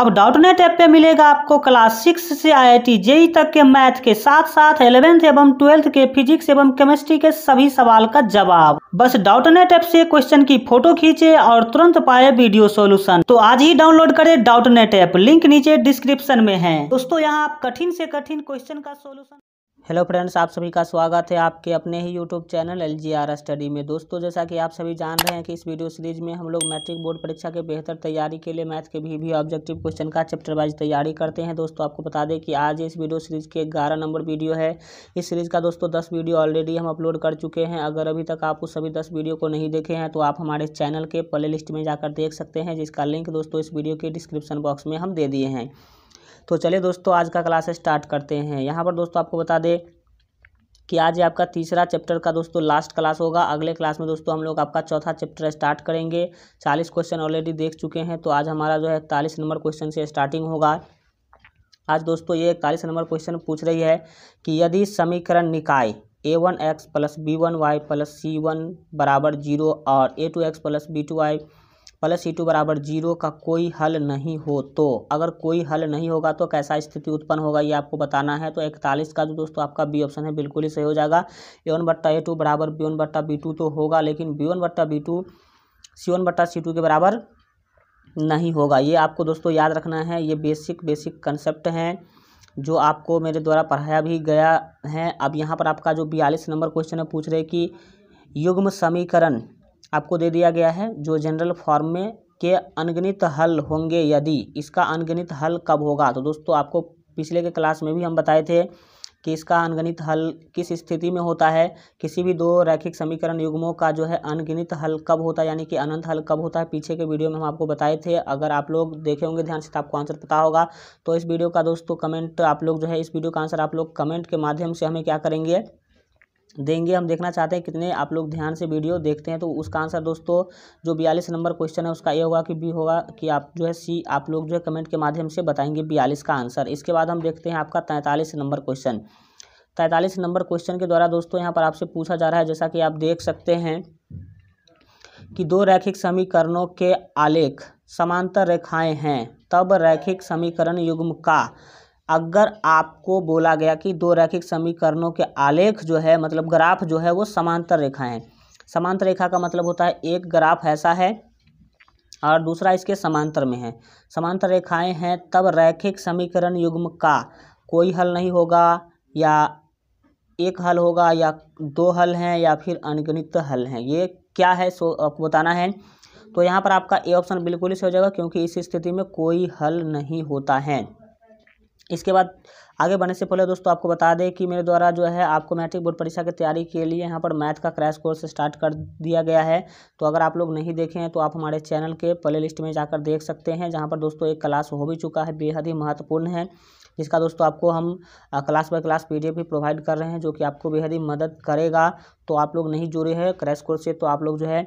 अब dot Doubtnut app पे मिलेगा आपको क्लास सिक्स से आई आई जेई तक के मैथ के साथ साथ एलेवेंथ एवं ट्वेल्थ के फिजिक्स एवं केमिस्ट्री के सभी सवाल का जवाब बस डॉट नेट ऐप से क्वेश्चन की फोटो खींचे और तुरंत पाए वीडियो सॉल्यूशन तो आज ही डाउनलोड करें डॉट नेट ऐप लिंक नीचे डिस्क्रिप्शन में है दोस्तों यहाँ आप कठिन से कठिन क्वेश्चन का सोल्यूशन हेलो फ्रेंड्स आप सभी का स्वागत है आपके अपने ही YouTube channel L G R study में दोस्तों जैसा कि आप सभी जान रहे हैं कि इस वीडियो सीरीज में हम लोग मैट्रिक बोर्ड परीक्षा के बेहतर तैयारी के लिए मैथ के भी भी ऑब्जेक्टिव क्वेश्चन का चैप्टर वाइज तैयारी करते हैं दोस्तों आपको बता दें कि आज इस वीडियो सीरीज के ग्यारह नंबर वीडियो है इस सीरीज का दोस्तों दस वीडियो ऑलरेडी हम अपलोड कर चुके हैं अगर अभी तक आप उस सभी दस वीडियो को नहीं देखे हैं तो आप हमारे चैनल के प्ले लिस्ट में जाकर देख सकते हैं जिसका लिंक दोस्तों इस वीडियो के डिस्क्रिप्शन बॉक्स में हम दे दिए हैं तो चलिए दोस्तों आज का क्लास स्टार्ट करते हैं यहाँ पर दोस्तों आपको बता दें कि आज आपका तीसरा चैप्टर का दोस्तों लास्ट क्लास होगा अगले क्लास में दोस्तों हम लोग आपका चौथा चैप्टर स्टार्ट करेंगे चालीस क्वेश्चन ऑलरेडी देख चुके हैं तो आज हमारा जो है इकतालीस नंबर क्वेश्चन से स्टार्टिंग होगा आज दोस्तों ये इकतालीस नंबर क्वेश्चन पूछ रही है कि यदि समीकरण निकाय A one X plus B one Y plus C one बराबर जीरो और A two X plus B two Y plus e e two बराबर जीरो का कोई हल नहीं हो तो अगर कोई हल नहीं होगा तो कैसा स्थिति उत्पन्न होगा ये आपको बताना है तो इकतालीस का जो तो दोस्तों आपका बी ऑप्शन है बिल्कुल ही सही हो जाएगा ए वन बट्टा ए टू बराबर बी वन बट्टा बी टू तो होगा लेकिन बी वन बट्टा बी टू सी वन बट्टा सी टू के बराबर नहीं होगा ये आपको दोस्तों याद रखना है ये बेसिक बेसिक कंसेप्ट हैं जो आपको मेरे द्वारा पढ़ाया भी गया है अब यहाँ पर आपका जो बयालीस नंबर क्वेश्चन है पूछ रहे कि युग्म समीकरण आपको दे दिया गया है जो जनरल फॉर्म में के अनगणित हल होंगे यदि इसका अनगणित हल कब होगा तो दोस्तों आपको पिछले के क्लास में भी हम बताए थे कि इसका अनगणित हल किस स्थिति में होता है किसी भी दो रैखिक समीकरण युग्मों का जो है अनगणित हल कब होता है यानी कि अनंत हल कब होता है पीछे के वीडियो में हम आपको बताए थे अगर आप लोग देखे होंगे ध्यान से तो आपको आंसर पता होगा तो इस वीडियो का दोस्तों कमेंट आप लोग जो है इस वीडियो का आंसर आप लोग कमेंट के माध्यम से हमें क्या करेंगे देंगे हम देखना चाहते हैं कितने आप लोग ध्यान से वीडियो देखते हैं तो उसका आंसर दोस्तों जो बयालीस नंबर क्वेश्चन है उसका ये होगा कि बी होगा कि आप जो है सी आप लोग जो है कमेंट के माध्यम से बताएंगे बयालीस का आंसर इसके बाद हम देखते हैं आपका तैंतालीस नंबर क्वेश्चन तैंतालीस नंबर क्वेश्चन के द्वारा दोस्तों यहाँ पर आपसे पूछा जा रहा है जैसा कि आप देख सकते हैं कि दो रैखिक समीकरणों के आलेख समांतर रेखाएं हैं तब रैखिक समीकरण युग्म का अगर आपको बोला गया कि दो रैखिक समीकरणों के आलेख जो है मतलब ग्राफ जो है वो समांतर रेखा है समांतर रेखा का मतलब होता है एक ग्राफ ऐसा है और दूसरा इसके समांतर में है समांतर रेखाएं हैं तब रैखिक समीकरण युग्म का कोई हल नहीं होगा या एक हल होगा या दो हल हैं या फिर अनगिनित हल हैं ये क्या है सो आपको बताना है तो यहाँ पर आपका ए ऑप्शन बिल्कुल ही सही हो जाएगा क्योंकि इस स्थिति में कोई हल नहीं होता है इसके बाद आगे बढ़ने से पहले दोस्तों आपको बता दें कि मेरे द्वारा जो है आपको मैट्रिक बोर्ड परीक्षा की तैयारी के लिए यहाँ पर मैथ का क्रैश कोर्स स्टार्ट कर दिया गया है तो अगर आप लोग नहीं देखे हैं तो आप हमारे चैनल के प्ले लिस्ट में जाकर देख सकते हैं जहाँ पर दोस्तों एक क्लास हो भी चुका है बेहद ही महत्वपूर्ण है जिसका दोस्तों आपको हम क्लास बाय क्लास पी भी प्रोवाइड कर रहे हैं जो कि आपको बेहद ही मदद करेगा तो आप लोग नहीं जुड़े हैं क्रैश कोर्स से तो आप लोग जो है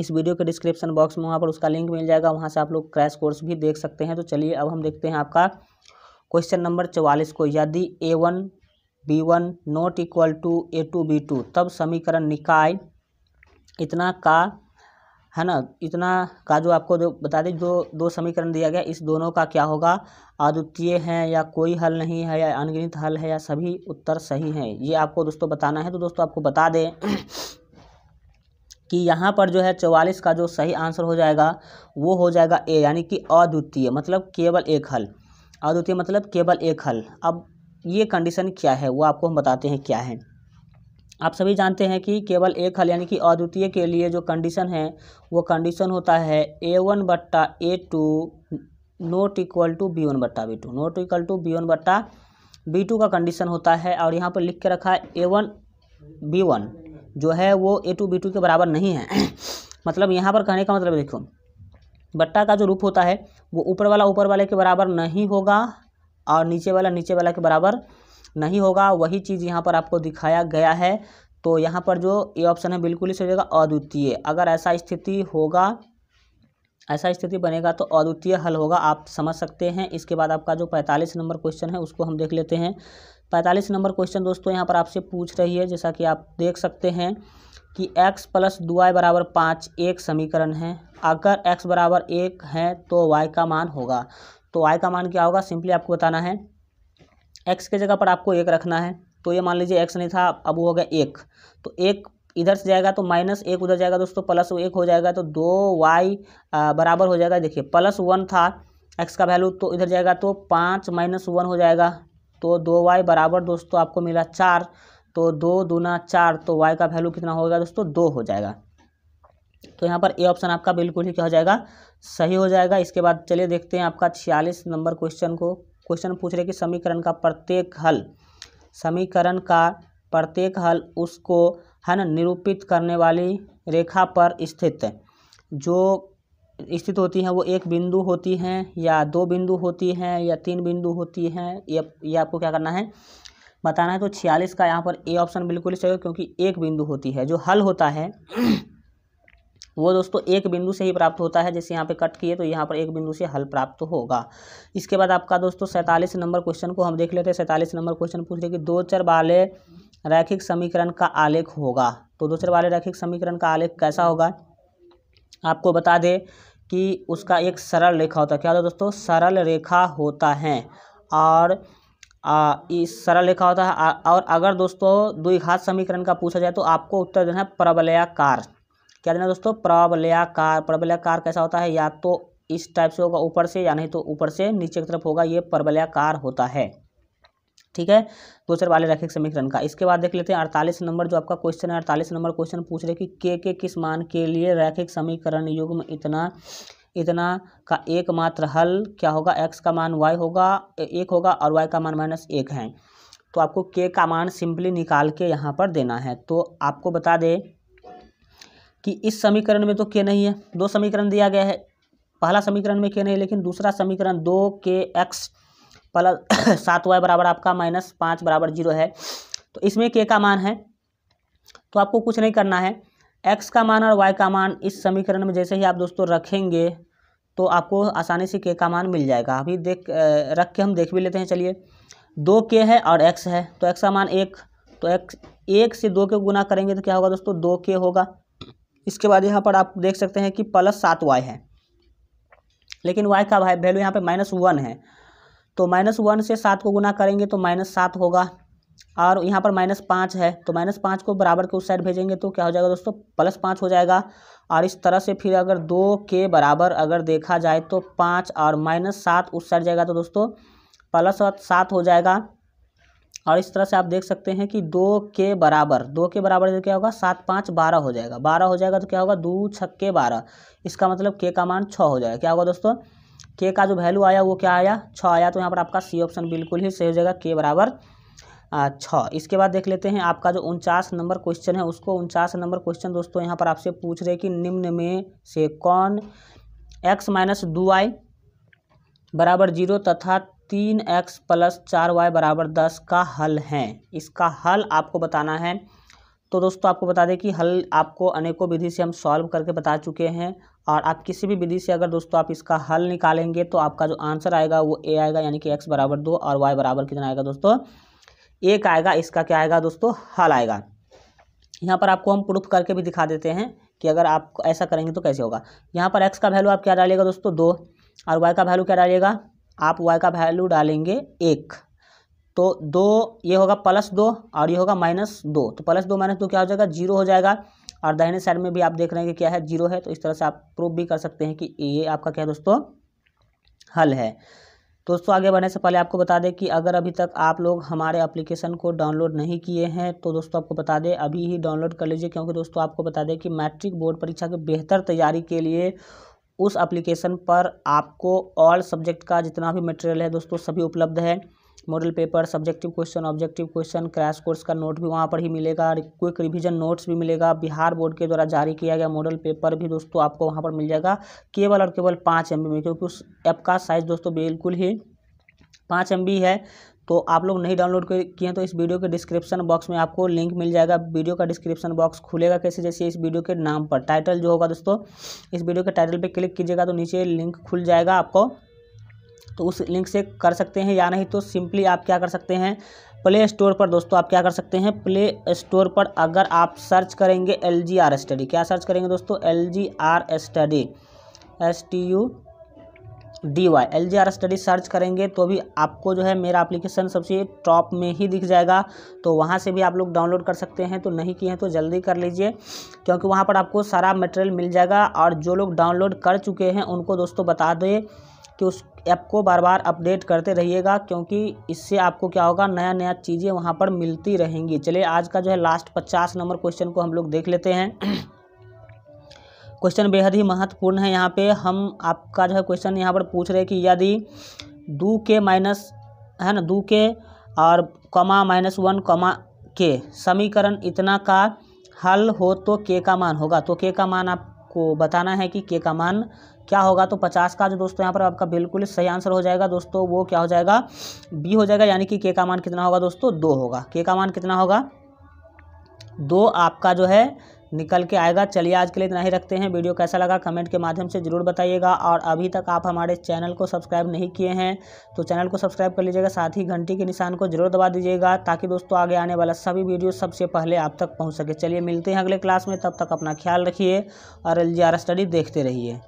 इस वीडियो के डिस्क्रिप्शन बॉक्स में वहाँ पर उसका लिंक मिल जाएगा वहाँ से आप लोग क्रैश कोर्स भी देख सकते हैं तो चलिए अब हम देखते हैं आपका क्वेश्चन नंबर चवालीस को यदि A one B one not equal to A two B two तब समीकरण निकाय इतना का है ना इतना का जो आपको जो बता दें जो दो समीकरण दिया गया इस दोनों का क्या होगा अद्वितीय है या कोई हल नहीं है या अनगिनत हल है या सभी उत्तर सही हैं ये आपको दोस्तों बताना है तो दोस्तों आपको बता दें कि यहाँ पर जो है चवालीस का जो सही आंसर हो जाएगा वो हो जाएगा ए यानी कि अद्वितीय मतलब केवल एक हल अद्वितीय मतलब केवल एक हल अब ये कंडीशन क्या है वो आपको हम बताते हैं क्या है आप सभी जानते हैं कि केवल एक हल यानी कि अद्वितीय के लिए जो कंडीशन है वो कंडीशन होता है ए वन बट्टा A two not equal to B one बट्टा B two not equal to B one बट्टा बी टू का कंडीशन होता है और यहाँ पर लिख के रखा है ए वन बी वन जो है वो ए टू बी टू के बराबर नहीं है मतलब यहाँ पर कहने का मतलब देखो बट्टा का जो रूप होता है वो ऊपर वाला ऊपर वाले के बराबर नहीं होगा और नीचे वाला नीचे वाला के बराबर नहीं होगा वही चीज़ यहाँ पर आपको दिखाया गया है तो यहाँ पर जो ये ऑप्शन है बिल्कुल ही सही होगा अद्वितीय अगर ऐसा स्थिति होगा ऐसा स्थिति बनेगा तो अद्वितीय हल होगा आप समझ सकते हैं इसके बाद आपका जो पैंतालीस नंबर क्वेश्चन है उसको हम देख लेते हैं पैंतालीस नंबर क्वेश्चन दोस्तों यहाँ पर आपसे पूछ रही है जैसा कि आप देख सकते हैं कि x प्लस दो वाई बराबर पाँच एक समीकरण है अगर x बराबर एक है तो y का मान होगा तो y का मान क्या होगा सिंपली आपको बताना है x के जगह पर आपको एक रखना है तो ये मान लीजिए x नहीं था अब वो हो गया एक तो एक इधर से जाएगा तो माइनस एक उधर जाएगा दोस्तों प्लस एक हो जाएगा तो दो वाई बराबर हो जाएगा देखिए प्लस वन था एक्स का वैल्यू तो इधर जाएगा तो पाँच माइनस वन हो जाएगा तो दो वाई बराबर दोस्तों आपको मिला चार तो दो दूना चार तो वाई का वैल्यू कितना होगा दोस्तों दो हो जाएगा तो यहाँ पर ए ऑप्शन आपका बिल्कुल ही क्या हो जाएगा सही हो जाएगा इसके बाद चलिए देखते हैं आपका छियालीस नंबर क्वेश्चन को क्वेश्चन पूछ रहे कि समीकरण का प्रत्येक हल समीकरण का प्रत्येक हल उसको है ना निरूपित करने वाली रेखा पर स्थित जो स्थित होती हैं वो एक बिंदु होती हैं या दो बिंदु होती हैं या तीन बिंदु होती हैं ये ये आपको क्या करना है बताना है तो छियालीस का यहाँ पर ए ऑप्शन बिल्कुल सही क्योंकि एक बिंदु होती है जो हल होता है वो दोस्तों एक बिंदु से ही प्राप्त होता है जैसे यहाँ पे कट किए तो यहाँ पर एक बिंदु से हल प्राप्त होगा इसके बाद आपका दोस्तों सैंतालीस नंबर क्वेश्चन को हम देख लेते हैं सैंतालीस नंबर क्वेश्चन पूछ रहे कि दो चर वाले रैखिक समीकरण का आलेख होगा तो दो चर वाले रैखिक समीकरण का आलेख कैसा होगा आपको बता दें कि उसका एक सरल रेखा होता है क्या होता है दोस्तों सरल रेखा होता है और आ, इस सरल लिखा होता है और अगर दोस्तों द्विघात समीकरण का पूछा जाए तो आपको उत्तर देना है प्रबलयाकार क्या देना दोस्तों प्रबलयाकार प्रबलयाकार कैसा होता है या तो इस टाइप से होगा ऊपर से या नहीं तो ऊपर से नीचे की तरफ होगा ये प्रबलयाकार होता है ठीक है दूसरे वाले रैखिक समीकरण का इसके बाद देख लेते हैं अड़तालीस नंबर जो आपका क्वेश्चन है अड़तालीस नंबर क्वेश्चन पूछ रहे कि के के किस मान के लिए रैखिक समीकरण युग्म इतना इतना का एकमात्र हल क्या होगा एक्स का मान वाई होगा एक होगा और वाई का मान माइनस एक है तो आपको के का मान सिंपली निकाल के यहाँ पर देना है तो आपको बता दें कि इस समीकरण में तो के नहीं है दो समीकरण दिया गया है पहला समीकरण में के नहीं लेकिन दूसरा समीकरण दो के एक्स प्लस सात वाई बराबर आपका माइनस पाँच बराबर जीरो है तो इसमें के का मान है तो आपको कुछ नहीं करना है एक्स का मान और वाई का मान इस समीकरण में जैसे ही आप दोस्तों रखेंगे तो आपको आसानी से के का मान मिल जाएगा अभी देख रख के हम देख भी लेते हैं चलिए दो के है और एक्स है तो एक्स का मान एक तो एक्स एक से दो के गुना करेंगे तो क्या होगा दोस्तों दो के होगा इसके बाद यहाँ पर आप देख सकते हैं कि प्लस सात वाई है लेकिन वाई का वैल्यू यहाँ पे माइनस वन है तो माइनस वन से सात को गुना करेंगे तो माइनस सात होगा और यहाँ पर माइनस पाँच है तो माइनस पाँच को बराबर के उस साइड भेजेंगे तो क्या हो जाएगा दोस्तों प्लस पाँच हो जाएगा और इस तरह से फिर अगर दो के बराबर अगर देखा जाए तो पाँच और माइनस सात उस साइड जाएगा तो दोस्तों प्लस और सात हो जाएगा और इस तरह से आप देख सकते हैं कि दो के बराबर दो के बराबर क्या होगा सात पाँच बारह हो जाएगा बारह हो जाएगा तो क्या होगा दो छक्के बारह इसका मतलब के का मान छः हो जाएगा क्या होगा दोस्तों के का जो वैल्यू आया वो क्या आया छः आया तो यहाँ पर आपका सी ऑप्शन बिल्कुल ही सही हो जाएगा के बराबर छः इसके बाद देख लेते हैं आपका जो उनचास नंबर क्वेश्चन है उसको उनचास नंबर क्वेश्चन दोस्तों यहाँ पर आपसे पूछ रहे कि निम्न में से कौन एक्स माइनस दो वाई बराबर जीरो तथा तीन एक्स प्लस चार वाई बराबर दस का हल है इसका हल आपको बताना है तो दोस्तों आपको बता दें कि हल आपको अनेकों विधि से हम सॉल्व करके बता चुके हैं और आप किसी भी विधि से अगर दोस्तों आप इसका हल निकालेंगे तो आपका जो आंसर आएगा वो ए आएगा यानी कि एक्स बराबर दो और वाई बराबर कितना आएगा दोस्तों एक आएगा इसका क्या आएगा दोस्तों हल आएगा यहाँ पर आपको हम प्रूफ करके भी दिखा देते हैं कि अगर आप ऐसा करेंगे तो कैसे होगा यहाँ पर एक्स का वैल्यू आप क्या डालिएगा दोस्तों दो और वाई का वैल्यू क्या डालिएगा आप वाई का वैल्यू डालेंगे एक तो दो ये होगा प्लस दो और ये होगा माइनस दो तो प्लस दो माइनस दो क्या हो जाएगा जीरो हो जाएगा और दाहिने साइड में भी आप देख रहे हैं कि क्या है जीरो है तो इस तरह से आप प्रूफ भी कर सकते हैं कि ये आपका क्या है दोस्तों हल है दोस्तों आगे बढ़ने से पहले आपको बता दें कि अगर अभी तक आप लोग हमारे एप्लीकेशन को डाउनलोड नहीं किए हैं तो दोस्तों आपको बता दें अभी ही डाउनलोड कर लीजिए क्योंकि दोस्तों आपको बता दें कि मैट्रिक बोर्ड परीक्षा की बेहतर तैयारी के लिए उस एप्लीकेशन पर आपको ऑल सब्जेक्ट का जितना भी मटेरियल है दोस्तों सभी उपलब्ध है model paper subjective question objective question crash course का नोट भी वहाँ पर ही मिलेगा क्विक रिविजन नोट्स भी मिलेगा बिहार बोर्ड के द्वारा जारी किया गया मॉडल पेपर भी दोस्तों आपको वहाँ पर मिल जाएगा केवल और केवल पाँच एम में क्योंकि उस ऐप का साइज़ दोस्तों बिल्कुल ही पाँच एम है तो आप लोग नहीं डाउनलोड किए तो इस वीडियो के डिस्क्रिप्शन बॉक्स में आपको लिंक मिल जाएगा वीडियो का डिस्क्रिप्शन बॉक्स खुलेगा कैसे जैसे इस वीडियो के नाम पर टाइटल जो होगा दोस्तों इस वीडियो के टाइटल पे क्लिक कीजिएगा तो नीचे लिंक खुल जाएगा आपको तो उस लिंक से कर सकते हैं या नहीं तो सिंपली आप क्या कर सकते हैं प्ले स्टोर पर दोस्तों आप क्या कर सकते हैं प्ले स्टोर पर अगर आप सर्च करेंगे एल जी आर स्टडी क्या सर्च करेंगे दोस्तों L G R study S T U D Y L G R study search करेंगे तो भी आपको जो है मेरा एप्लीकेशन सबसे टॉप में ही दिख जाएगा तो वहाँ से भी आप लोग डाउनलोड कर सकते हैं तो नहीं किए हैं तो जल्दी कर लीजिए क्योंकि वहाँ पर आपको सारा मटेरियल मिल जाएगा और जो लोग डाउनलोड कर चुके हैं उनको दोस्तों बता दें कि उस ऐप को बार बार अपडेट करते रहिएगा क्योंकि इससे आपको क्या होगा नया नया चीज़ें वहाँ पर मिलती रहेंगी चलिए आज का जो है लास्ट पचास नंबर क्वेश्चन को हम लोग देख लेते हैं क्वेश्चन बेहद ही महत्वपूर्ण है यहाँ पे हम आपका जो है क्वेश्चन यहाँ पर पूछ रहे हैं कि यदि दो के माइनस है ना दो के और कमा माइनस वन कमा के समीकरण इतना का हल हो तो के का मान होगा तो के का मान आप आपको बताना है कि के का मान क्या होगा तो पचास का जो दोस्तों यहाँ पर आपका बिल्कुल सही आंसर हो जाएगा दोस्तों वो क्या हो जाएगा बी हो जाएगा यानी कि के का मान कितना होगा दोस्तों दो होगा के का मान कितना होगा दो आपका जो है निकल के आएगा चलिए आज के लिए इतना ही रखते हैं वीडियो कैसा लगा कमेंट के माध्यम से ज़रूर बताइएगा और अभी तक आप हमारे चैनल को सब्सक्राइब नहीं किए हैं तो चैनल को सब्सक्राइब कर लीजिएगा साथ ही घंटी के निशान को जरूर दबा दीजिएगा ताकि दोस्तों आगे आने वाला सभी वीडियो सबसे पहले आप तक पहुँच सके चलिए मिलते हैं अगले क्लास में तब तक अपना ख्याल रखिए और एल स्टडी देखते रहिए